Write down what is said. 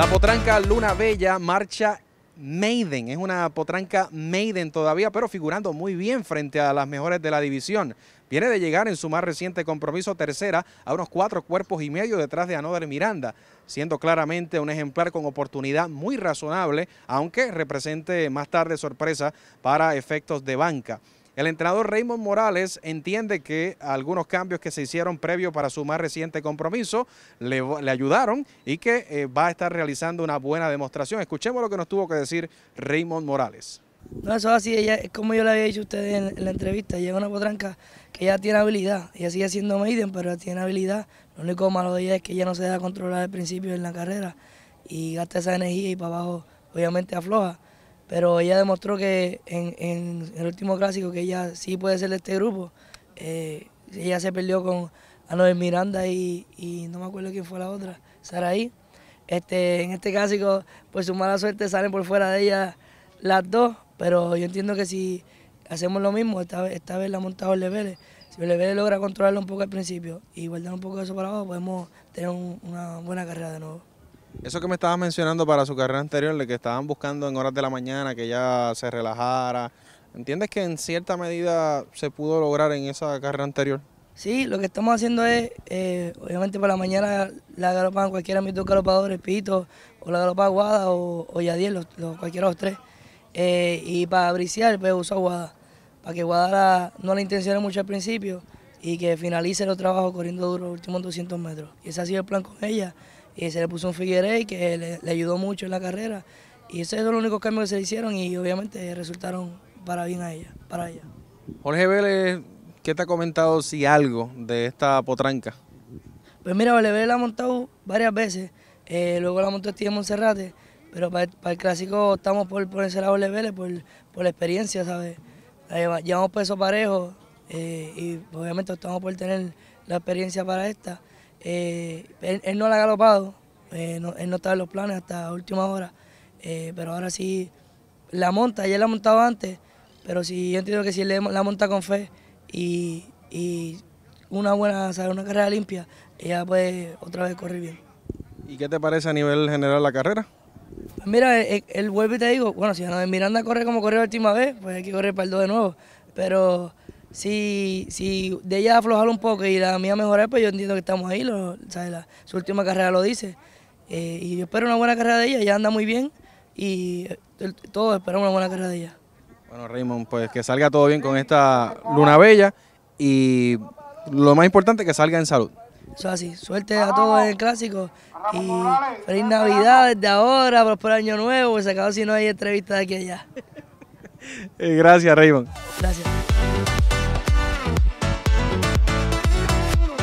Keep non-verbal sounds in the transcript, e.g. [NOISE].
La potranca Luna Bella marcha Maiden. Es una potranca Maiden todavía, pero figurando muy bien frente a las mejores de la división. Viene de llegar en su más reciente compromiso tercera a unos cuatro cuerpos y medio detrás de Anoder Miranda, siendo claramente un ejemplar con oportunidad muy razonable, aunque represente más tarde sorpresa para efectos de banca. El entrenador Raymond Morales entiende que algunos cambios que se hicieron previo para su más reciente compromiso le, ayudaron y que eh, va a estar realizando una buena demostración. Escuchemos lo que nos tuvo que decir Raymond Morales. No, eso es así, ella, es como yo le había dicho a ustedes en, la entrevista, llega una potranca que ya tiene habilidad, ella sigue siendo maiden, pero tiene habilidad, lo único malo de ella es que ella no se deja controlar al principio en la carrera y gasta esa energía y para abajo obviamente afloja, pero ella demostró que en, el último clásico que ella sí puede ser de este grupo. Eh, ella se perdió con Anoel Miranda y, no me acuerdo quién fue la otra, Saraí. Este, en este clásico, por pues su mala suerte salen por fuera de ella las dos, pero yo entiendo que si hacemos lo mismo, esta, vez, la montado el si el logra controlarlo un poco al principio y guardar un poco de eso para abajo, podemos tener una buena carrera de nuevo. Eso que me estabas mencionando para su carrera anterior, de que estaban buscando en horas de la mañana que ya se relajara, ¿entiendes que en cierta medida se pudo lograr en esa carrera anterior? Sí, lo que estamos haciendo es, eh, obviamente por la mañana la galopan cualquiera de mis dos galopadores, Pito, o la galopa Guada o, o Yadiel, los, cualquiera de los tres. Eh, y para abriciar pues uso a Guada, para que Guada no la intencione mucho al principio y que finalice los trabajos corriendo duro los últimos 200 metros. Y ese ha sido el plan con ella y se le puso un Figuerey que le, ayudó mucho en la carrera y ese es el único cambio que se hicieron y obviamente resultaron para bien a ella, para ella. Jorge Vélez, ¿qué te ha comentado si algo de esta potranca? Pues mira, Vélez la ha montado varias veces, eh, luego la montó Steve Monserrate, pero para el, clásico estamos por ponerse la Vélez por, la experiencia, ¿sabes? Llevamos peso parejo eh, y obviamente estamos por tener la experiencia para esta. Eh, él, no la ha galopado, eh, él no estaba en los planes hasta última hora, eh, pero ahora sí la monta, ya la ha montado antes, pero sí, yo entiendo que si él la monta con fe y, una buena, una carrera limpia, ella puede otra vez correr bien. ¿Y qué te parece a nivel general la carrera? Pues mira, el, vuelvo vuelve y te digo, bueno, si Miranda corre como corrió la última vez, pues hay que correr para el 2 de nuevo, pero si, si de ella aflojar un poco y la mía mejorar, pues yo entiendo que estamos ahí, su última carrera lo dice. Eh, y yo espero una buena carrera de ella, ella anda muy bien y eh, todos esperamos una buena carrera de ella. Bueno, Raymond, pues que salga todo bien con esta Luna Bella y lo más importante, que salga en salud. Eso así, suerte a todos en el clásico y feliz Navidad desde ahora, el año nuevo, se acabó si no hay entrevista de aquí allá. [LAUGHS] Eh, gracias, Raymond. Gracias.